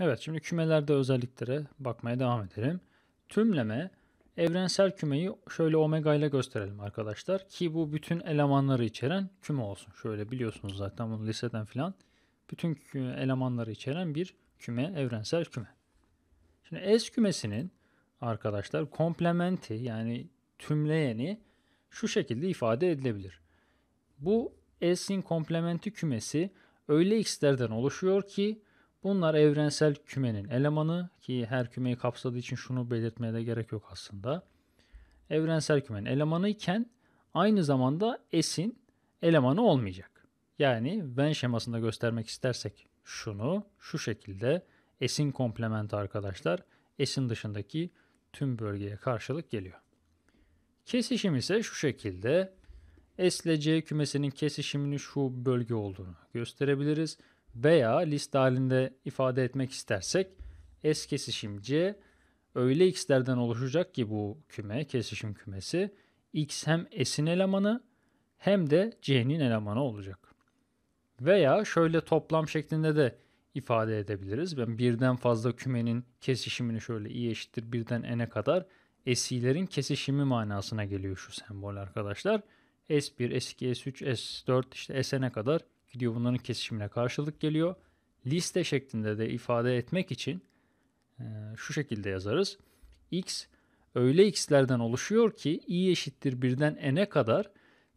Evet şimdi kümelerde özelliklere bakmaya devam edelim. Tümleme evrensel kümeyi şöyle omega ile gösterelim arkadaşlar. Ki bu bütün elemanları içeren küme olsun. Şöyle biliyorsunuz zaten bunu liseden filan. Bütün elemanları içeren bir küme evrensel küme. Şimdi S kümesinin arkadaşlar komplementi yani tümleyeni şu şekilde ifade edilebilir. Bu S'in komplementi kümesi öyle x'lerden oluşuyor ki Bunlar evrensel kümenin elemanı ki her kümeyi kapsadığı için şunu belirtmeye de gerek yok aslında. Evrensel kümenin elemanı iken aynı zamanda S'in elemanı olmayacak. Yani ben şemasında göstermek istersek şunu şu şekilde S'in komplementi arkadaşlar S'in dışındaki tüm bölgeye karşılık geliyor. Kesişim ise şu şekilde S ile C kümesinin kesişiminin şu bölge olduğunu gösterebiliriz veya liste halinde ifade etmek istersek S kesişimci öyle x'lerden oluşacak ki bu küme, kesişim kümesi x hem s'in elemanı hem de c'nin elemanı olacak. Veya şöyle toplam şeklinde de ifade edebiliriz. Ben birden fazla kümenin kesişimini şöyle i eşittir birden n'e kadar s'lerin kesişimi manasına geliyor şu sembol arkadaşlar. S1, S2, S3, S4 işte Sn e kadar gidiyor bunların kesişimine karşılık geliyor. Liste şeklinde de ifade etmek için e, şu şekilde yazarız. x öyle x'lerden oluşuyor ki i eşittir birden n'e kadar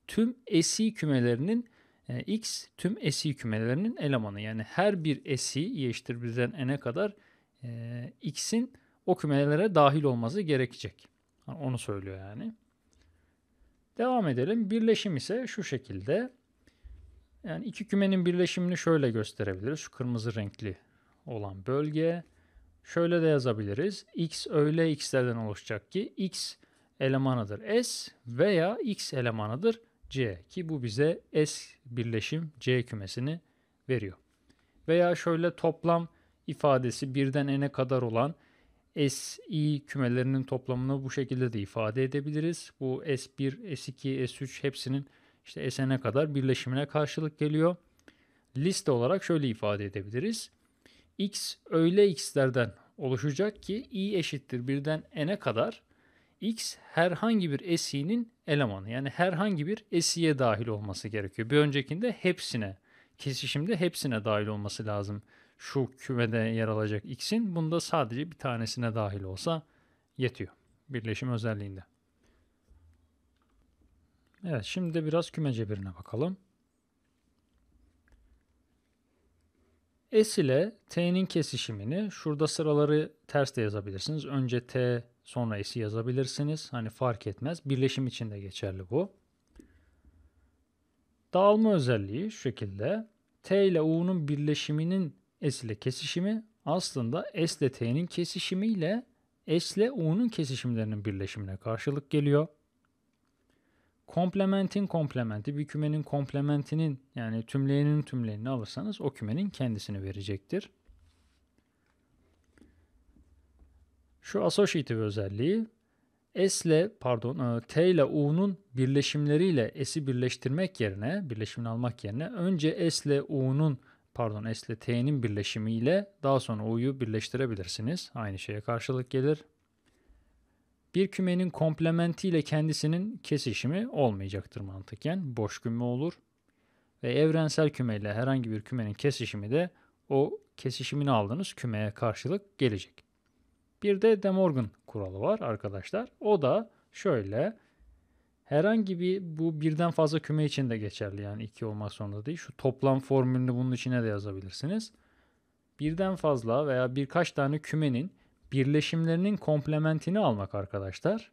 tüm esi kümelerinin e, x tüm esi kümelerinin elemanı. Yani her bir esi i eşittir birden n'e kadar e, x'in o kümelere dahil olması gerekecek. onu söylüyor yani. Devam edelim. Birleşim ise şu şekilde. Yani iki kümenin birleşimini şöyle gösterebiliriz. Şu kırmızı renkli olan bölge. Şöyle de yazabiliriz. X öyle x'lerden oluşacak ki x elemanıdır S veya x elemanıdır C ki bu bize S birleşim C kümesini veriyor. Veya şöyle toplam ifadesi birden n'e kadar olan S, I kümelerinin toplamını bu şekilde de ifade edebiliriz. Bu S1, S2, S3 hepsinin işte esene kadar birleşimine karşılık geliyor. Liste olarak şöyle ifade edebiliriz. X öyle x'lerden oluşacak ki i eşittir birden n'e kadar x herhangi bir esi'nin elemanı. Yani herhangi bir esi'ye dahil olması gerekiyor. Bir öncekinde hepsine, kesişimde hepsine dahil olması lazım. Şu kümede yer alacak x'in bunda sadece bir tanesine dahil olsa yetiyor birleşim özelliğinde. Evet şimdi de biraz küme cebirine bakalım. S ile T'nin kesişimini şurada sıraları ters de yazabilirsiniz. Önce T sonra S'i yazabilirsiniz. Hani fark etmez. Birleşim için de geçerli bu. Dağılma özelliği şu şekilde. T ile U'nun birleşiminin S ile kesişimi aslında S ile T'nin kesişimi ile S ile U'nun kesişimlerinin birleşimine karşılık geliyor. Komplementin komplementi bir kümenin komplementinin yani tümleyenin tümlerini alırsanız o kümenin kendisini verecektir. Şu associative özelliği S ile pardon e, T ile U'nun birleşimleriyle S'i birleştirmek yerine birleşimini almak yerine önce S ile U'nun pardon S ile T'nin birleşimiyle daha sonra U'yu birleştirebilirsiniz. Aynı şeye karşılık gelir bir kümenin komplementiyle kendisinin kesişimi olmayacaktır mantıken. Boş küme olur. Ve evrensel kümeyle herhangi bir kümenin kesişimi de o kesişimini aldığınız kümeye karşılık gelecek. Bir de De Morgan kuralı var arkadaşlar. O da şöyle. Herhangi bir bu birden fazla küme için de geçerli yani iki olmak zorunda değil. Şu toplam formülünü bunun içine de yazabilirsiniz. Birden fazla veya birkaç tane kümenin birleşimlerinin komplementini almak arkadaşlar.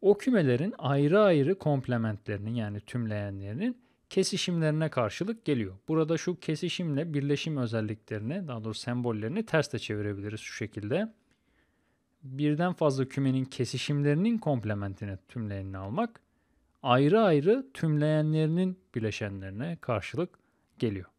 O kümelerin ayrı ayrı komplementlerinin yani tümleyenlerinin kesişimlerine karşılık geliyor. Burada şu kesişimle birleşim özelliklerini daha doğrusu sembollerini ters de çevirebiliriz şu şekilde. Birden fazla kümenin kesişimlerinin komplementini tümleyenini almak ayrı ayrı tümleyenlerinin bileşenlerine karşılık geliyor.